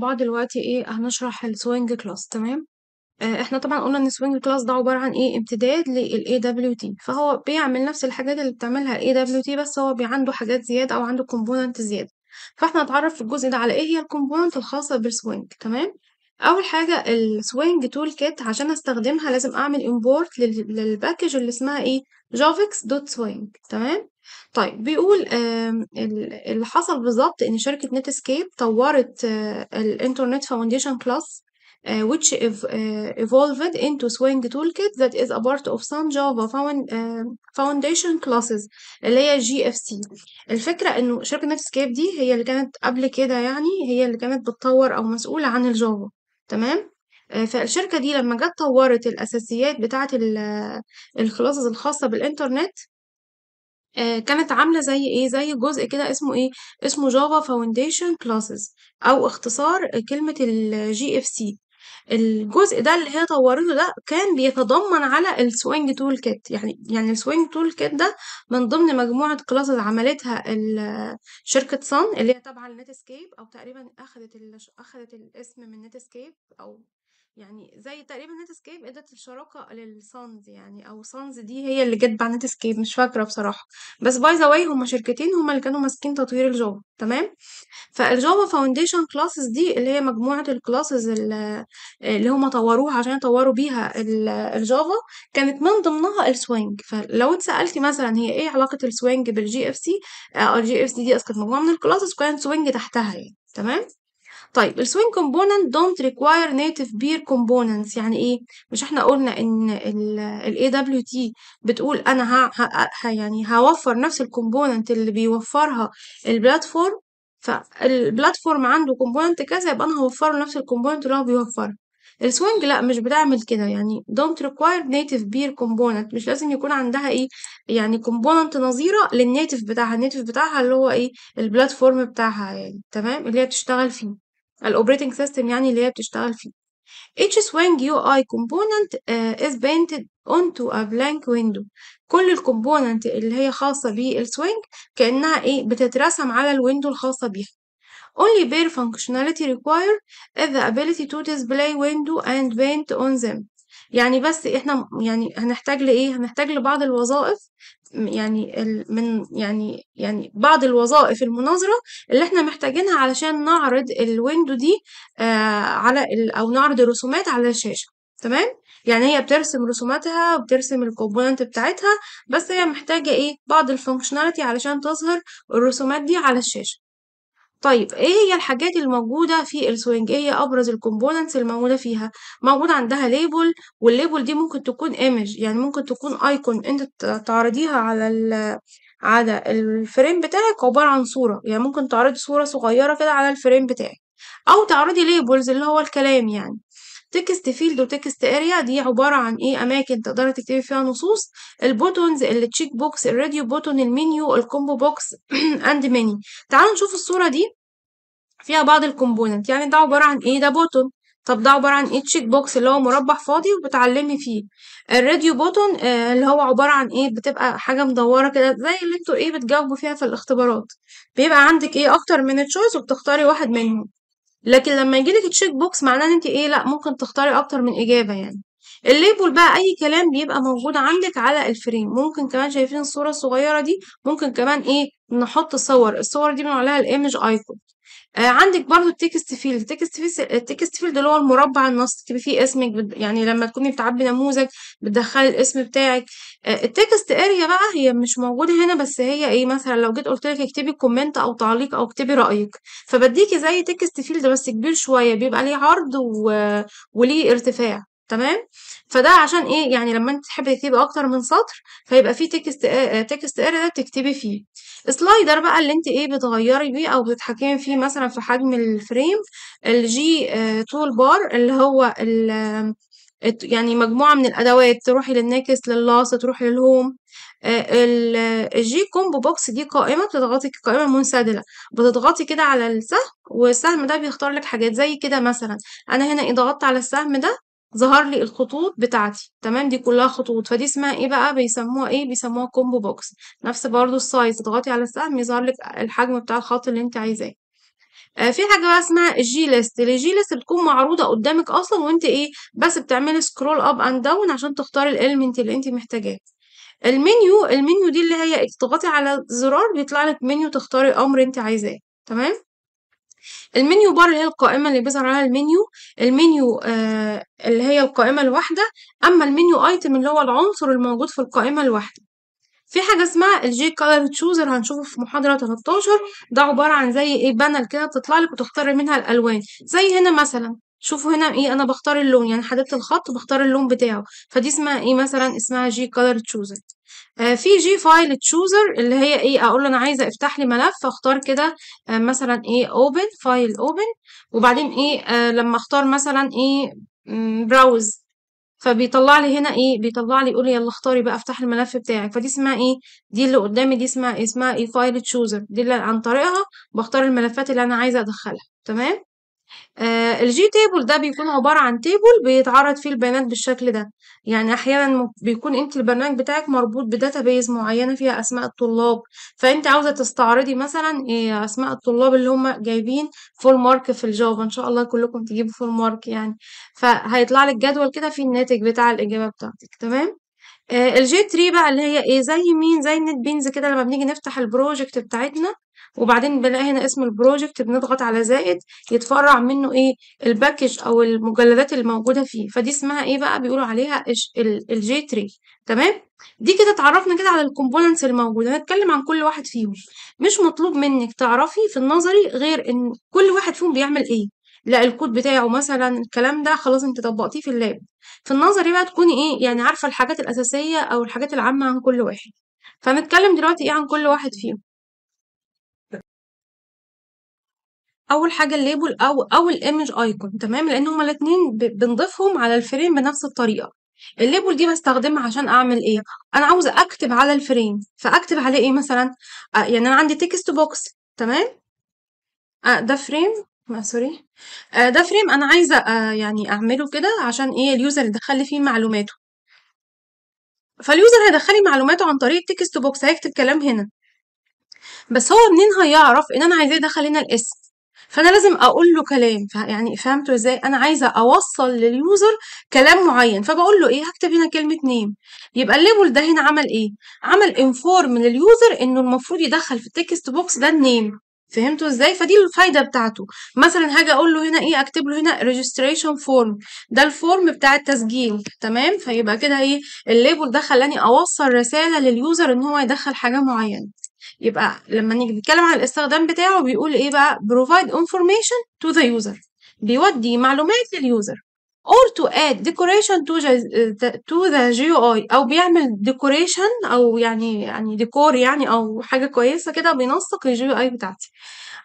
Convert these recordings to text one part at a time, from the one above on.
بعض دلوقتي إيه هنشرح السوينج كلاس تمام آه احنا طبعا قلنا ان السوينج كلاس ده عبارة عن ايه امتداد دبليو AWT فهو بيعمل نفس الحاجات اللي بتعملها دبليو AWT بس هو بيعنده عنده حاجات زيادة او عنده كومبوننت زيادة فاحنا هنتعرف في الجزء ده على ايه هي الكومبوننت الخاصة بالسوينج تمام اول حاجة السوينج تول كيت عشان استخدمها لازم اعمل امبورت للباكج اللي اسمها ايه جافكس دوت سوينج تمام طيب بيقول اللي حصل بالظبط إن شركة نتسكيب طورت الإنترنت فاونديشن كلاس which آه، evolved into Swing toolkit that is a part of some Java foundation classes اللي هي جي اف سي الفكرة إنه شركة نتسكيب دي هي اللي كانت قبل كده يعني هي اللي كانت بتطور أو مسؤولة عن الجافا تمام آه، فالشركة دي لما جت طورت الأساسيات بتاعة آه، الكلاسز الخاصة بالإنترنت آه، كانت عاملة زي إيه، زي جزء كده اسمه إيه، اسمه جافا فاونديشن كلاسز أو اختصار كلمة اف سي الجزء ده اللي هي طوّرته ده، كان بيتضمن على السوينج تول كيت يعني يعني السوينج تول كيت ده من ضمن مجموعة كلاسز عملتها ال شركة صن اللي هي تابعة لNetscape أو تقريبًا أخدت اخذت أخدت الاسم من Netscape أو يعني زي تقريبا نتسكيب ادت الشراكة للسانز يعني او سانز دي هي اللي جت بعد نتسكيب مش فاكرة بصراحة بس باي ذا واي هما شركتين هما اللي كانوا ماسكين تطوير الجافا تمام فالجافا فاونديشن كلاسز دي اللي هي مجموعة الكلاسز اللي هما طوروها عشان يطوروا بيها الجافا كانت من ضمنها السوينج فلو اتسألتي مثلا هي ايه علاقة السوينج بالجي اف آه، سي او الجي اف سي دي اسكت مجموعة من الكلاسز وكانت سوينج تحتها يعني تمام طيب السوينج كومبوننت دونت ريكواير نيتف بير كومبوننتس يعني ايه مش احنا قلنا ان دبليو AWT بتقول انا ه... ه... يعني هوفر نفس الكومبوننت اللي بيوفرها البلاتفورم فالبلاتفورم عنده كومبوننت كذا يبقى انا هوفر نفس الكومبوننت اللي هو بيوفرها السوينج لا مش بتعمل كده يعني don't require native beer component مش لازم يكون عندها ايه يعني component نظيرة للناتف بتاعها الناتف بتاعها اللي هو ايه البلاتفورم بتاعها يعني تمام اللي هي بتشتغل فيه الـ operating system يعني اللي هي بتشتغل فيه each swing UI component is painted onto a blank window كل الـ الكومبوننت اللي هي خاصة بالـ swing كأنها ايه بتترسم على الـ window الخاصة بيها only bare functionality required is the ability to display window and paint on them يعني بس احنا يعني هنحتاج لايه هنحتاج لبعض الوظائف يعني ال- من يعني يعني بعض الوظائف المناظرة اللي احنا محتاجينها علشان نعرض الويندو دي آه، على ال- أو نعرض الرسومات على الشاشة تمام يعني هي بترسم رسوماتها وبترسم الكومبوننت بتاعتها بس هي محتاجة ايه بعض الفانكشناليتي علشان تظهر الرسومات دي على الشاشة طيب ايه هي الحاجات الموجودة في السوينج ايه هي ابرز الكومبوننتس الموجودة فيها موجود عندها ليبل والليبل دي ممكن تكون ايمج يعني ممكن تكون ايكون انت تعرضيها على ال على الفريم بتاعك عبارة عن صورة يعني ممكن تعرضي صورة صغيرة كده على الفريم بتاعك او تعرضي ليبلز اللي هو الكلام يعني تكست فيلد وتكست اريا دي عبارة عن ايه اماكن تقدري تكتبي فيها نصوص البوتونز التشيك بوكس الراديو بوتون المنيو الكومبو بوكس اند ميني تعالوا نشوف الصورة دي فيها بعض الكومبوننت يعني ده عبارة عن ايه ده بوتون طب ده عبارة عن ايه تشيك بوكس اللي هو مربع فاضي وبتعلمي فيه الراديو بوتون آه، اللي هو عبارة عن ايه بتبقى حاجة مدورة كده زي اللي انتوا ايه بتجاوبوا فيها في الاختبارات بيبقى عندك ايه اكتر من تشويس وبتختاري واحد منهم لكن لما يجيلك تشيك بوكس معناه ان انت ايه لا ممكن تختاري اكتر من اجابه يعني الليبل بقى اي كلام بيبقى موجود عندك على الفريم ممكن كمان شايفين الصوره الصغيره دي ممكن كمان ايه نحط صور الصور دي بنقول عليها الايمج ايكون آه عندك برضو التكست فيلد التكست فيلد التكست فيلد اللي هو المربع النص تكتبي فيه اسمك بد... يعني لما تكوني بتعبي نموذج بتدخلي الاسم بتاعك آه التكست اريا بقى هي مش موجوده هنا بس هي ايه مثلا لو جيت قلت لك اكتبي كومنت او تعليق او اكتبي رايك فبديكي زي تكست فيلد بس كبير شويه بيبقى ليه عرض و... وليه ارتفاع تمام فده عشان ايه يعني لما انت تحبي تكتبي اكتر من سطر فيبقى فيه تكست اه تكست اريا ده بتكتبي فيه سلايدر بقى اللي انت ايه بتغيري بيه او بتتحكمي فيه مثلا في حجم الفريم الجي اه تول بار اللي هو ال يعني مجموعة من الأدوات تروحي للناكس لللاص تروحي للهوم الجي كومبو بوكس دي قائمة بتضغطي قائمة منسدلة بتضغطي كده على السهم والسهم ده بيختار لك حاجات زي كده مثلا أنا هنا ضغطت على السهم ده ظهر لي الخطوط بتاعتي تمام دي كلها خطوط فدي اسمها ايه بقى بيسموها ايه بيسموها كومبو بوكس نفس برضو السايز تضغطي على السهم يظهر لك الحجم بتاع الخط اللي انت عايزاه آه في حاجه بقى اسمها الجي ليست الجي ليست بتكون معروضه قدامك اصلا وانت ايه بس بتعملي سكرول اب اند داون عشان تختاري الاليمنت اللي انت محتاجاه المنيو المنيو دي اللي هي تضغطي على زرار بيطلع لك منيو تختاري امر انت عايزاه تمام المنيو بار اللي هي القائمة اللي بيظهر عليها المنيو المنيو آه، اللي هي القائمة الواحدة أما المنيو أيتم اللي هو العنصر الموجود في القائمة الواحدة في حاجة اسمها الجي كالر تشوزر هنشوفه في محاضرة 13 ده عبارة عن زي ايه بانل كده بتطلع لك وتختار منها الألوان زي هنا مثلا شوفوا هنا ايه انا بختار اللون يعني حددت الخط بختار اللون بتاعه فدي اسمها ايه مثلا اسمها جي كالر تشوزر آه، في جي فايل تشوزر اللي هي ايه اقول انا عايزه افتح لي ملف اختار كده آه، مثلا ايه اوبن فايل اوبن وبعدين ايه آه، لما اختار مثلا ايه براوز فبيطلع لي هنا ايه بيطلع لي يقول لي يلا اختاري بقى افتح الملف بتاعك فدي اسمها ايه دي اللي قدامي دي اسمها اسمها ايه فايل تشوزر دي اللي عن طريقها بختار الملفات اللي انا عايزه ادخلها تمام آه، الجي تيبل ده بيكون عبارة عن تيبل بيتعرض فيه البيانات بالشكل ده، يعني أحيانًا بيكون أنتِ البرنامج بتاعِك مربوط بيز معينة فيها أسماء الطلاب، فأنتِ عاوزة تستعرضي مثلًا إيه، أسماء الطلاب اللي هم جايبين فول مارك في الجافا، إن شاء الله كلكم تجيبوا فول مارك يعني، فهيطلع لِك جدول كده فيه الناتج بتاع الإجابة بتاعتِك تمام؟ آه، الجي تري بقى اللي هي إيه زي مين، زي بينز كده لمّا بنيجي نفتح البروجكت بتاعتنا وبعدين بنلاقي هنا اسم البروجكت بنضغط على زائد يتفرع منه ايه الباكج او المجلدات اللي موجوده فيه فدي اسمها ايه بقى بيقولوا عليها الجي تري تمام دي كده اتعرفنا كده على الكومبوننتس الموجوده هنتكلم عن كل واحد فيهم مش مطلوب منك تعرفي في النظري غير ان كل واحد فيهم بيعمل ايه لا الكود بتاعه مثلا الكلام ده خلاص انت طبقتيه في اللاب في النظري بقى تكوني ايه يعني عارفه الحاجات الاساسيه او الحاجات العامه عن كل واحد فهنتكلم دلوقتي ايه عن كل واحد فيهم اول حاجه الليبل او او الايمج ايكون تمام لان هما الاثنين بنضيفهم على الفريم بنفس الطريقه الليبل دي بستخدمها عشان اعمل ايه انا عاوزه اكتب على الفريم فاكتب عليه ايه مثلا آه، يعني انا عندي تكست بوكس تمام آه، ده فريم ما سوري ده فريم انا عايزه آه، يعني اعمله كده عشان ايه اليوزر يدخل لي فيه معلوماته فاليوزر هيدخل لي معلوماته عن طريق التكست بوكس هيكتب كلام هنا بس هو منين هيعرف ان انا عايزاه يدخل هنا الاسم فانا لازم اقول له كلام يعني فهمتوا ازاي انا عايزه اوصل لليوزر كلام معين فبقول له ايه هكتب هنا كلمه نيم يبقى الليبل ده هنا عمل ايه عمل انفورم لليوزر انه المفروض يدخل في التكست بوكس ده النيم فهمتوا ازاي فدي الفايده بتاعته مثلا هاجي اقول له هنا ايه اكتب له هنا ريجستريشن فورم ده الفورم بتاع التسجيل تمام فيبقى كده ايه الليبل ده خلاني اوصل رساله لليوزر ان هو يدخل حاجه معينه يبقى لما نيجي نتكلم عن الاستخدام بتاعه بيقول ايه بقى provide information to the user بيودي معلومات لليوزر or to add decoration to the, to the GUI او بيعمل decoration او يعني يعني ديكور يعني او حاجه كويسه كده بينسق الجي يو اي بتاعتي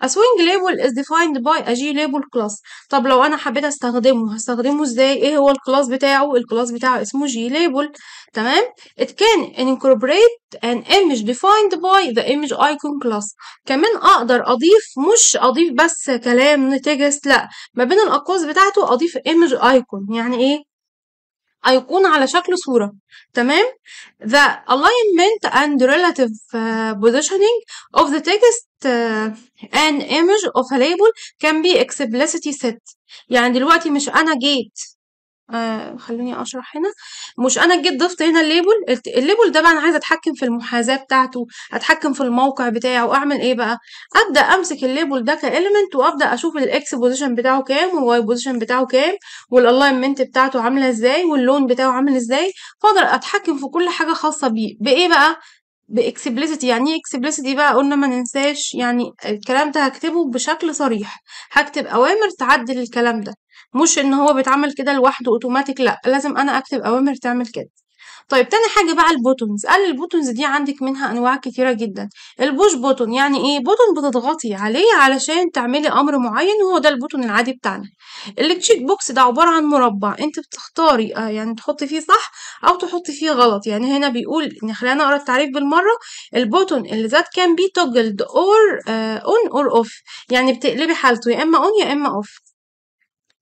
A swing label is defined by a G label class طب لو أنا حبيت أستخدمه هستخدمه إزاي إيه هو الكلاس بتاعه الكلاس بتاعه اسمه G label تمام it can incorporate an image defined by the image icon class كمان أقدر أضيف مش أضيف بس كلام تكست لأ ما بين الأقواس بتاعته أضيف image icon يعني إيه أيقونة على شكل صورة تمام the alignment and relative uh, positioning of the text uh, and image of a label can be explicitly set يعني دلوقتي مش أنا جيت آآ آه، خلّيني أشرح هنا، مش أنا جيت ضِفت هنا الليبل الليبل ده بقى أنا عايزة أتحكّم في المحاذاة بتاعته، أتحكّم في الموقع بتاعه، أعمل إيه بقى، أبدأ أمسك الليبل ده كاليمنت وأبدأ أشوف الاكس بوزيشن بتاعه كام والواي بوزيشن بتاعه كام والالاينمنت بتاعته عاملة إزاي واللون بتاعه عامل إزاي، فأقدر أتحكّم في كل حاجة خاصة بيه، بإيه بقى، بexplicit يعني إيه explicit بقى قُلنا ما ننساش يعني الكلام ده هكتبه بشكل صريح، هكتب أوامر تعدّل الكلام ده. مش ان هو بيتعمل كده لوحده اوتوماتيك لا لازم انا اكتب اوامر تعمل كده طيب تاني حاجة بقى البوتونز قال البوتونز دي عندك منها انواع كتيرة جدا البوش بوتون يعني ايه بوتون بتضغطي عليه علشان تعملي امر معين وهو ده البوتون العادي بتاعنا التشيك بوكس ده عبارة عن مربع انت بتختاري آه، يعني تحطي فيه صح او تحطي فيه غلط يعني هنا بيقول ان خلينا اقرا التعريف بالمرة البوتون اللي ذات كان بي توجلد اور اون اور اوف يعني بتقلبي حالته يا اما اون يا اما اوف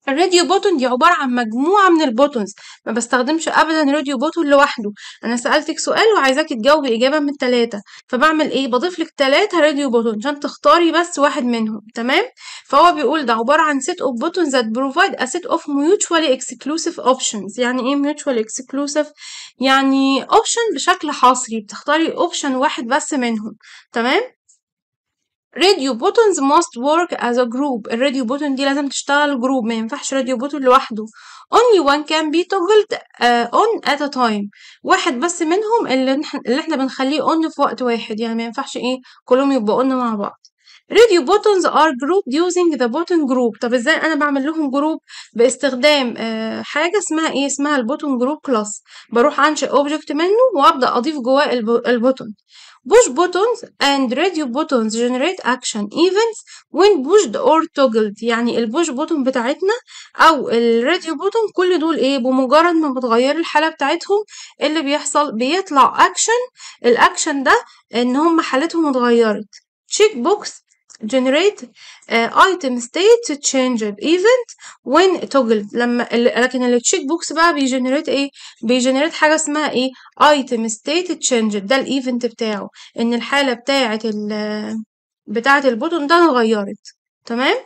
الراديو بوتون دي عبارة عن مجموعة من البوتونز ما بستخدمش أبدا راديو بوتون لوحده أنا سألتك سؤال وعايزاك تجاوبي إجابة من التلاتة فبعمل إيه بضيفلك تلاتة راديو بوتون عشان تختاري بس واحد منهم تمام فهو بيقول ده عبارة عن set of buttons that provide a set of mutually exclusive options يعني إيه mutually exclusive يعني option بشكل حصري بتختاري option واحد بس منهم تمام radio buttons must work as a group الراديو button دي لازم تشتغل جروب ما ينفعش radio button لوحده only one can be toggled اون uh, on at a time واحد بس منهم اللي, احنا بنخليه on في وقت واحد يعني ما ينفعش ايه كلهم يبقوا on مع بعض radio buttons are grouped using the button group طب ازاي انا بعمل لهم جروب باستخدام uh, حاجه اسمها ايه اسمها البوتون جروب كلاس بروح انشئ اوبجكت منه وابدا اضيف جواه البوتون Push buttons and radio buttons generate action events when pushed or toggled يعني البوش بوتون بتاعتنا او الراديو بوتون كل دول ايه بمجرد ما بتغير الحالة بتاعتهم اللي بيحصل بيطلع اكشن الاكشن ده ان هم حالتهم اتغيرت check box generate uh, item state to change an event when toggled لما لكن التشيك بوكس بقى بيجنريت ايه بيجنريت حاجه اسمها ايه item state change ده الايفنت بتاعه ان الحاله بتاعه ال بتاعه البوتون ده اتغيرت تمام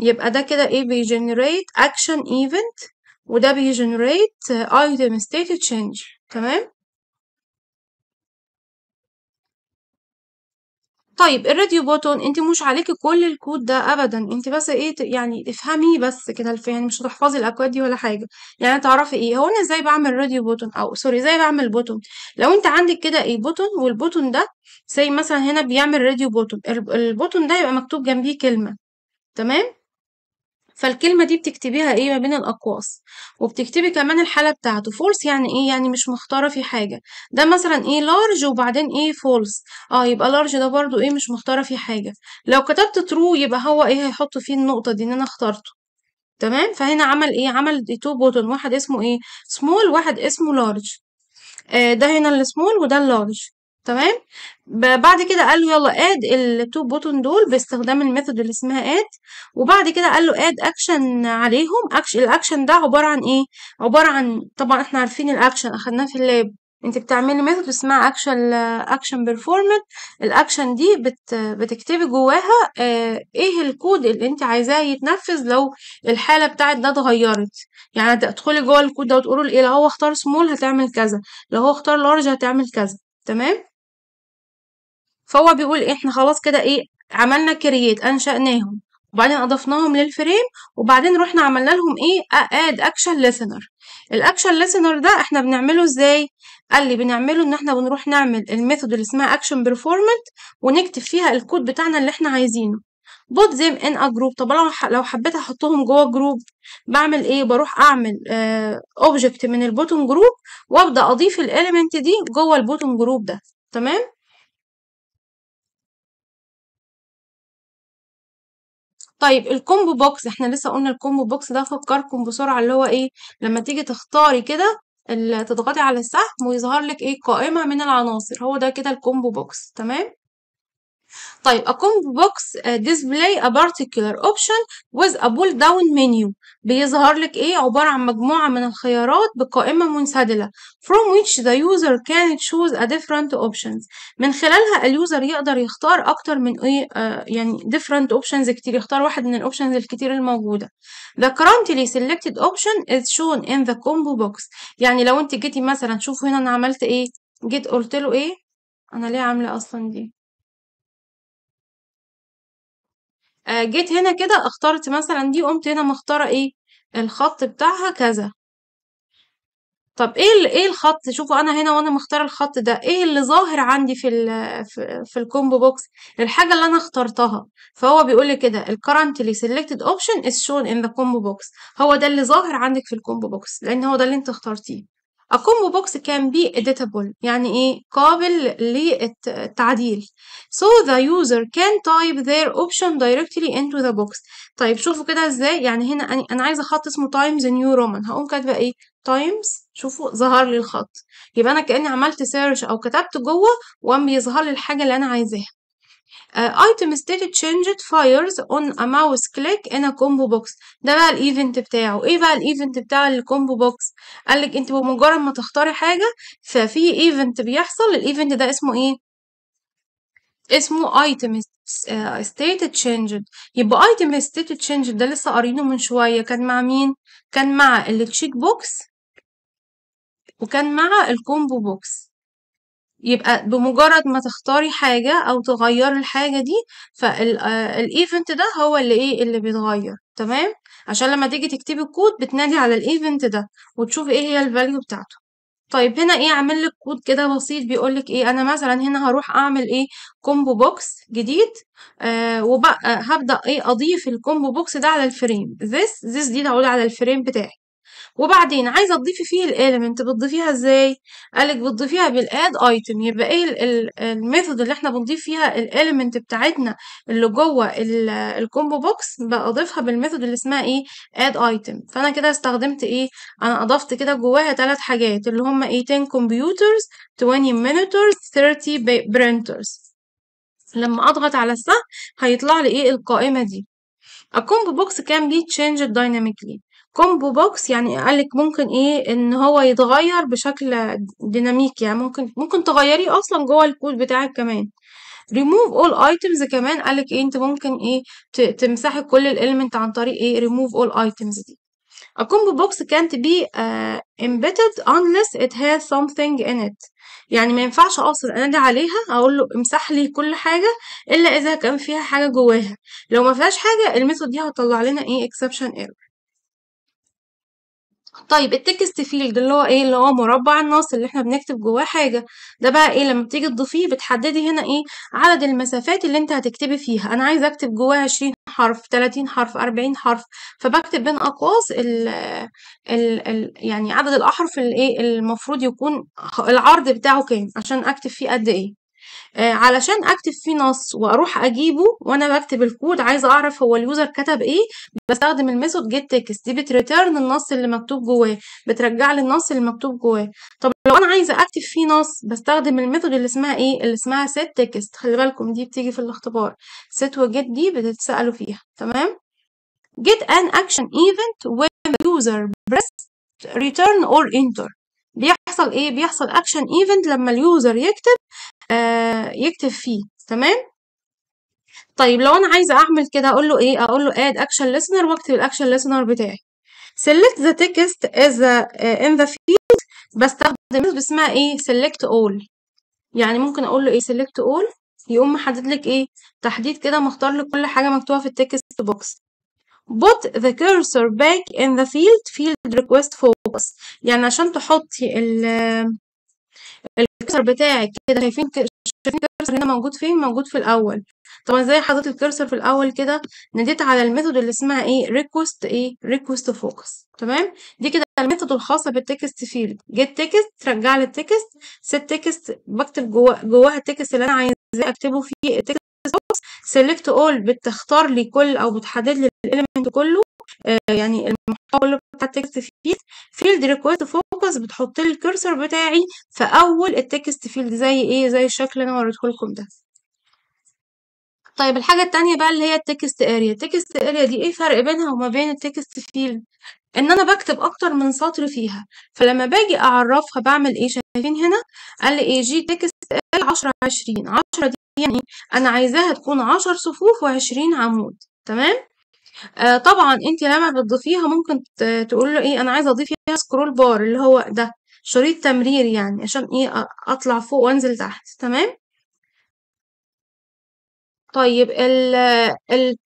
يبقى ده كده ايه بيجنريت action event وده بيجنريت item state change تمام طيب الراديو بوتون انت مش عليكي كل الكود ده ابدا انت بس ايه ت- يعني افهمي بس كده الف يعني مش هتحفظي الاكواد دي ولا حاجه يعني تعرفي ايه هو انا ازاي بعمل راديو بوتون او سوري ازاي بعمل بوتون لو انت عندك كده ايه بوتون والبوتون ده زي مثلا هنا بيعمل راديو بوتون البوتون ده يبقى مكتوب جنبيه كلمه تمام فالكلمة دي بتكتبيها ايه ما بين الأقواس وبتكتبي كمان الحالة بتاعته فولس يعني ايه يعني مش مختارة في حاجة ده مثلا ايه لارج وبعدين ايه فولس اه يبقى لارج ده برضو ايه مش مختارة في حاجة لو كتبت ترو يبقى هو ايه هيحط فيه النقطة دي ان انا اخترته تمام فهنا عمل ايه عمل تو بوتون واحد اسمه ايه سمول واحد اسمه لارج آه ده هنا السمول وده اللارج تمام بعد كده قال له يلا اد التو بوتون دول باستخدام الميثود اللي اسمها اد وبعد كده قال له اد اكشن عليهم اكشن الاكشن ده عباره عن ايه عباره عن طبعا احنا عارفين الاكشن اخدناه في اللاب انت بتعملي ميثود اسمها اكشن اكشن بيرفورمنت الاكشن دي بت بتكتبي جواها آه، ايه الكود اللي انت عايزاه يتنفذ لو الحاله بتاعت ده اتغيرت يعني هتدخلي جوه الكود ده وتقولوا ايه لو هو اختار سمول هتعمل كذا لو هو اختار لارج هتعمل كذا تمام فهو بيقول احنا خلاص كده ايه عملنا كرييت انشأناهم وبعدين اضفناهم للفريم وبعدين رحنا عملنا لهم ايه اد اكشن ليسنر الاكشن ليسنر ده احنا بنعمله ازاي قال لي بنعمله ان احنا بنروح نعمل الميثود اللي اسمها اكشن بيرفورمنت ونكتب فيها الكود بتاعنا اللي احنا عايزينه بوت زيم ان ا جروب طب لو لو حبيت احطهم جوه جروب بعمل ايه بروح اعمل اوبجكت آه، من البوتون جروب وابدا اضيف الاليمنت دي جوه البوتون جروب ده تمام طيب الكومبو بوكس احنا لسه قلنا الكومبو بوكس ده افكركم بسرعة اللي هو ايه لما تيجي تختاري كده تضغطي على السهم ويظهر لك ايه قائمة من العناصر هو ده كده الكومبو بوكس تمام طيب a combo box display a particular option with a pull down menu بيظهر لك ايه عبارة عن مجموعة من الخيارات بقائمة منسدلة from which the user can choose a different options من خلالها اليوزر يقدر يختار اكتر من ايه آه يعني different options كتير يختار واحد من الاوبشنز الكتير الموجودة the currently selected option is shown in the combo box يعني لو انت جيتي مثلا شوفوا هنا انا عملت ايه جيت قلت له ايه انا ليه عاملة اصلا دي آه، جيت هنا كده اخترت مثلا دي قمت هنا مختارة ايه الخط بتاعها كذا طب ايه ال- ايه الخط شوفوا انا هنا وانا مختاره الخط ده ايه اللي ظاهر عندي في ال في, في الكومبو بوكس الحاجه اللي انا اخترتها فهو بيقول لي كده ال currently selected option is shown in the combo بوكس هو ده اللي ظاهر عندك في الكومبو بوكس لان هو ده اللي انت اخترتيه A combo box can be editable يعني إيه قابل للتعديل so the user can type their option directly into the box طيب شوفوا كده ازاي يعني هنا أنا عايزة خط اسمه times new roman هقوم كاتبة إيه times شوفوا ظهر لي الخط يبقى أنا كأني عملت search أو كتبت جوه وقام بيظهر لي الحاجة اللي أنا عايزاها ايتمز uh, ديت changed فايرز اون ا ماوس كليك ان ا كومبو بوكس ده بقى الايفنت بتاعه ايه بقى الايفنت بتاع الكومبو بوكس قالك انت بمجرد ما تختاري حاجه ففي ايفنت بيحصل الايفنت ده اسمه ايه اسمه ايتم uh, state changed يبقى item state changed ده لسه قارينه من شوية كان مع مين؟ كان مع التشيك بوكس وكان مع الكومبو بوكس يبقى بمجرد ما تختاري حاجة أو تغيري الحاجة دي فالايفنت آه، ده هو اللي ايه اللي بيتغير تمام عشان لما تيجي تكتبي الكود بتنادي على الايفنت ده وتشوفي ايه هي الفاليو بتاعته طيب هنا ايه عامل لك كود كده بسيط بيقول لك ايه انا مثلا هنا هروح اعمل ايه كومبو بوكس جديد آه وبقى هبدا ايه اضيف الكومبو بوكس ده على الفريم this this دي هقول على الفريم بتاعي وبعدين عايزه تضيفي فيه الاليمنت بتضيفيها ازاي قالك بتضيفيها بالاد ايتم يبقى ايه الميثود اللي احنا بنضيف فيها الاليمنت بتاعتنا اللي جوه الكومبو بوكس بضيفها بالميثود اللي اسمها ايه اد ايتم فانا كده استخدمت ايه انا اضفت كده جواها ثلاث حاجات اللي هم ايه 10 كمبيوترز 20 مونيتورز 30 برينترز لما اضغط على السهم هيطلع لي ايه القائمه دي الكومبو بوكس كان بيتشينج دايناميكلي كومبو بوكس يعني قالك ممكن ايه ان هو يتغير بشكل ديناميكي يعني ممكن ممكن تغيريه اصلا جوه الكود بتاعك كمان ريموف اول ايتمز كمان قالك ايه انت ممكن ايه تمسحي كل الاليمنت عن طريق ايه ريموف اول ايتمز دي A combo box can't be uh, embedded unless it has something in it. يعني ما ينفعش اصلا انادي عليها اقول له امسح لي كل حاجه الا اذا كان فيها حاجه جواها لو ما فيهاش حاجه الميثود دي هتطلع لنا ايه exception error طيب التكست فيلد اللي هو ايه اللي هو مربع النص اللي احنا بنكتب جواه حاجه ده بقى ايه لما بتيجي تضيفيه بتحددي هنا ايه عدد المسافات اللي انت هتكتبي فيها انا عايزه اكتب جواه 20 حرف 30 حرف 40 حرف فبكتب بين اقواس ال ال يعني عدد الاحرف اللي ايه المفروض يكون العرض بتاعه كام عشان اكتب فيه قد ايه آه، علشان اكتب فيه نص واروح اجيبه وانا بكتب الكود عايزه اعرف هو اليوزر كتب ايه بستخدم الميثود جيت تكست دي بتريتيرن النص اللي مكتوب جواه بترجع لي النص اللي مكتوب جواه طب لو انا عايزه اكتب فيه نص بستخدم الميثود اللي اسمها ايه اللي اسمها سيت تكست خلي بالكم دي بتيجي في الاختبار set وجيت دي بتتسالوا فيها تمام get an action event when the user press return or enter بيحصل ايه بيحصل اكشن ايفنت لما اليوزر يكتب آه يكتب فيه تمام طيب لو انا عايزه اعمل كده اقول له ايه اقول له اد اكشن listener واكتب الاكشن listener بتاعي select the text as a, uh, in the field بستخدم اسمها ايه select all يعني ممكن اقول له ايه select all يقوم محدد لك ايه تحديد كده مختار لك كل حاجه مكتوبه في التكست بوكس put the cursor back in the field field request focus يعني عشان تحطي ال الكرسر بتاعك كده شايفين شايفين الكرسر هنا موجود فين موجود في الاول طبعا زي حطيت الكرسر في الاول كده ناديت على الميثود اللي اسمها ايه ريكوست ايه ريكوست فوكس تمام دي كده الميثود الخاصه بالتكست فيلد جيت تكست ترجع لي التكست سيت تكست بكتب جواها التكست اللي انا عايزاه اكتبه فيه التكست بوكس سيلكت اول بتختار لي كل او بتحدد لي الاليمنت كله آه، يعني المحتوى كله بتاع التكست فيلد فيلد ريكوست فوكس بتحط لي الكرسر بتاعي في اول التكست فيلد زي ايه زي الشكل اللي انا وريته لكم ده طيب الحاجة الثانيه بقى اللي هي التكست اريا التكست اريا دي ايه فرق بينها وما بين التكست فيلد ان انا بكتب اكتر من سطر فيها فلما باجي اعرفها بعمل ايه شايفين هنا قال لي اي جي تكست ال 10 20 10 دي يعني انا عايزاها تكون 10 صفوف و20 عمود تمام آه، طبعًا أنتِ لمّا بتضيفيها ممكن تقول تقولي له إيه، أنا عايزة أضيف فيها سكرول بار اللي هو ده، شريط تمرير يعني عشان إيه، أطلع فوق وأنزل تحت، تمام؟ طيب ال ال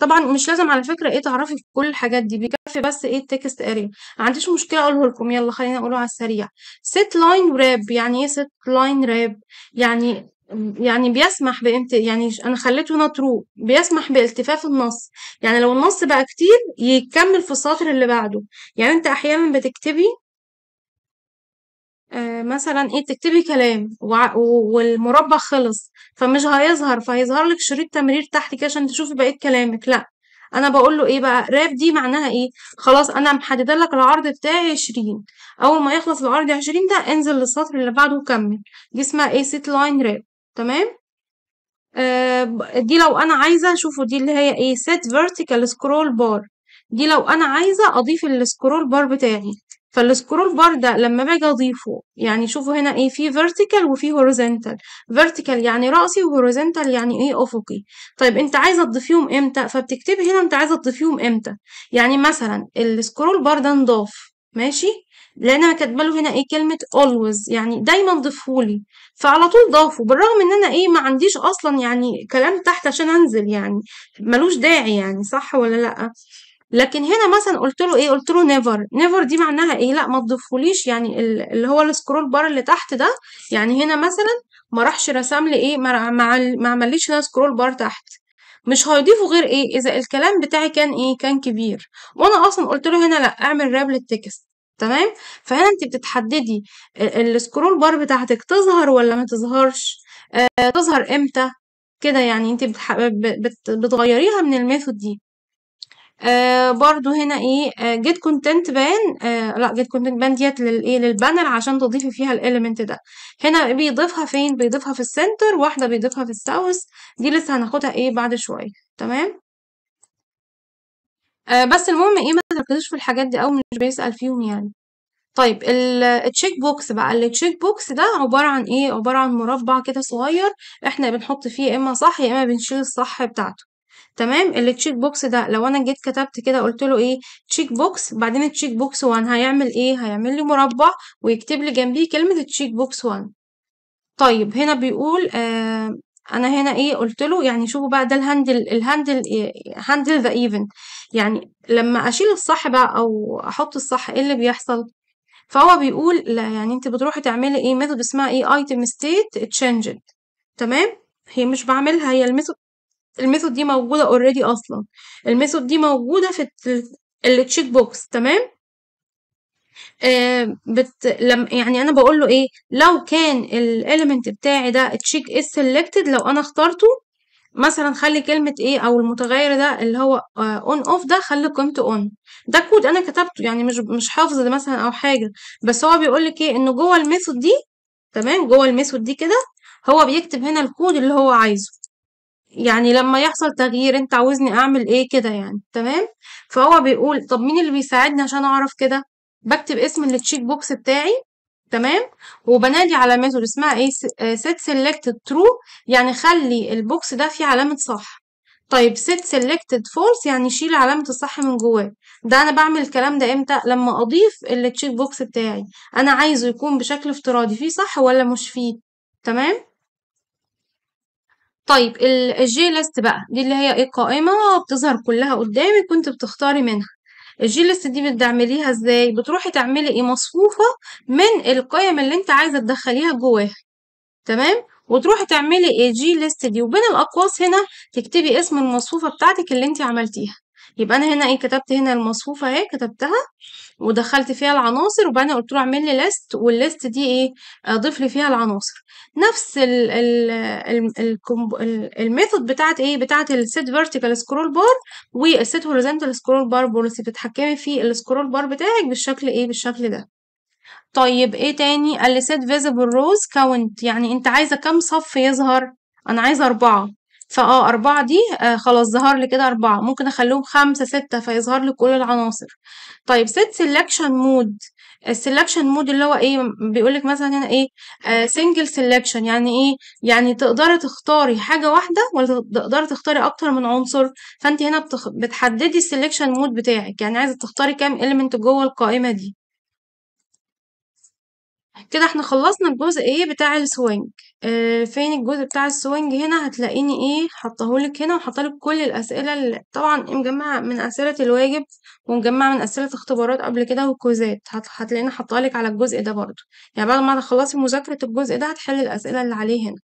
طبعًا مش لازم على فكرة إيه تعرفي كل الحاجات دي، بيكفي بس إيه التكست اري ما عنديش مشكلة أقوله لكم، يلا خلينا أقوله على السريع. سيت لاين راب يعني إيه سيت لاين راب يعني يعني بيسمح بامت يعني انا خليته مطروق بيسمح بالتفاف النص يعني لو النص بقى كتير يكمل في السطر اللي بعده يعني انت احيانا بتكتبي آه، مثلا ايه تكتبي كلام والمربع خلص فمش هيظهر فهيظهر لك شريط تمرير تحت كده عشان تشوفي بقيه كلامك لا انا بقول له ايه بقى راف دي معناها ايه خلاص انا محدده لك العرض بتاعي 20 اول ما يخلص العرض 20 ده انزل للسطر اللي بعده وكمل دي اسمها ايه سيت لاين راب تمام آه دي لو انا عايزه شوفوا دي اللي هي ايه set vertical scroll bar دي لو انا عايزه اضيف السكرول بار بتاعي فالسكرول بار ده لما باجي اضيفه يعني شوفوا هنا ايه في vertical وفي horizontal vertical يعني رأسي وhorizontal يعني ايه افقي طيب انت عايزه تضيفيهم امتى فبتكتبي هنا انت عايزه تضيفيهم امتى يعني مثلا السكرول بار ده نضاف ماشي لان انا كاتبه له هنا ايه كلمه always يعني دايما ضيفهولي فعلى طول ضافه بالرغم ان انا ايه ما عنديش اصلا يعني كلام تحت عشان انزل يعني ملوش داعي يعني صح ولا لا لكن هنا مثلا قلت له ايه قلت له نيفر نيفر دي معناها ايه لا ما تضيفهوليش يعني اللي هو السكرول بار اللي تحت ده يعني هنا مثلا ما راحش رسم لي ايه ما ما عمليش هنا سكرول بار تحت مش هيضيفه غير ايه اذا الكلام بتاعي كان ايه كان كبير وانا اصلا قلت له هنا لا اعمل راب للتكست تمام؟ فهنا أنتِ بتتحددي آه، السكرول بار بتاعتِك تظهر ولا ما تظهرش، آه، تظهر إمتى، كده يعني أنتِ بتح بت بتغيّريها من الميثود دي. آه برضه هنا إيه، جيت كونتنت بان آه لأ جيت كونتنت بان ديت للإيه، للbanner عشان تضيفي فيها الاليمنت ده. هنا بيضيفها فين، بيضيفها في السنتر واحدة بيضيفها في الساوث دي لسه هناخدها إيه، بعد شوية، تمام؟ آه، بس المهم ايه ما تركزوش في الحاجات دي او مش بيسأل فيهم يعني طيب التشيك بوكس بقى التشيك بوكس ده عبارة عن ايه عبارة عن مربع كده صغير احنا بنحط فيه يا اما صح يا اما بنشيل الصح بتاعته تمام التشيك بوكس ده لو انا جيت كتبت كده قلت له ايه تشيك بوكس بعدين التشيك بوكس 1 هيعمل ايه هيعمل لي مربع ويكتب لي جنبيه كلمة التشيك بوكس 1 طيب هنا بيقول آه انا هنا ايه قلت له يعني شوفوا بقى ده الهاندل الهاندل هاندل ذا ايفنت يعني لما أشيل الصح بقى أو أحط الصح إيه اللي بيحصل؟ فهو بيقول لا يعني أنت بتروحي تعملي إيه ميثود اسمها إيه item state changed تمام؟ هي مش بعملها هي الميثود الميثود دي موجودة اوريدي أصلا الميثود دي موجودة في التشيك بوكس تمام؟ آه بت... لم... يعني انا بقول له ايه لو كان الاليمنت بتاعي ده تشيك اس سيلكتد لو انا اخترته مثلا خلي كلمة ايه او المتغير ده اللي هو اون آه، اوف ده خلي قيمته اون ده كود انا كتبته يعني مش مش حافظ ده مثلا او حاجة بس هو بيقولك ايه انه جوه الميثود دي تمام جوه الميثود دي كده هو بيكتب هنا الكود اللي هو عايزه يعني لما يحصل تغيير انت عاوزني اعمل ايه كده يعني تمام فهو بيقول طب مين اللي بيساعدني عشان اعرف كده بكتب اسم التشيك بوكس بتاعي تمام وبنادي على ميثود اسمها ايه سيت سيلكتد ترو يعني خلي البوكس ده فيه علامة صح طيب سيت سيلكتد فولس يعني شيل علامة الصح من جواه ده أنا بعمل الكلام ده إمتى لما أضيف التشيك بوكس بتاعي أنا عايزه يكون بشكل افتراضي فيه صح ولا مش فيه تمام طيب الجي ليست بقى دي اللي هي ايه قائمة بتظهر كلها قدامك كنت بتختاري منها الجلسة دي بتعمليها ازاي بتروحي تعملي ايه مصفوفة من القيم اللي انت عايزة تدخليها جواها تمام وتروحي تعملي ايه جي ليست دي وبين الاقواس هنا تكتبي اسم المصفوفة بتاعتك اللي انت عملتيها يبقى انا هنا ايه كتبت هنا المصفوفة اهي كتبتها ودخلت فيها العناصر وبعدين قلت له اعمل لي ليست والليست دي ايه اضيف آه، لي فيها العناصر نفس ال ال ال الميثود بتاعت ايه بتاعت السيت فيرتيكال سكرول بار والسيت هوريزونتال سكرول بار بوليسي بتتحكمي في السكرول بار بتاعك بالشكل ايه بالشكل ده طيب ايه تاني قال لي set visible rows count يعني انت عايزه كام صف يظهر انا عايزه اربعه فاه أربعة دي آه خلاص ظهر لي كده أربعة ممكن أخليهم خمسة ستة فيظهر لي كل العناصر طيب ست سيلكشن مود السلكشن مود اللي هو ايه بيقولك مثلا هنا ايه سنجل آه سلكشن يعني ايه يعني تقدري تختاري حاجه واحده ولا تقدري تختاري اكتر من عنصر فانت هنا بتخ... بتحددي السلكشن مود بتاعك يعني عايزه تختاري كام اليمنت جوه القائمه دي كده احنا خلصنا الجزء ايه بتاع السوينج اه فين الجزء بتاع السوينج هنا هتلاقيني ايه حطهولك هنا وحطلك كل الاسئله اللي طبعا إيه، مجمعه من اسئله الواجب ومجمعه من اسئله اختبارات قبل كده والكوزات هتلاقيني حطهالك على الجزء ده برضو يعني بعد ما تخلصي مذاكره الجزء ده هتحل الاسئله اللي عليه هنا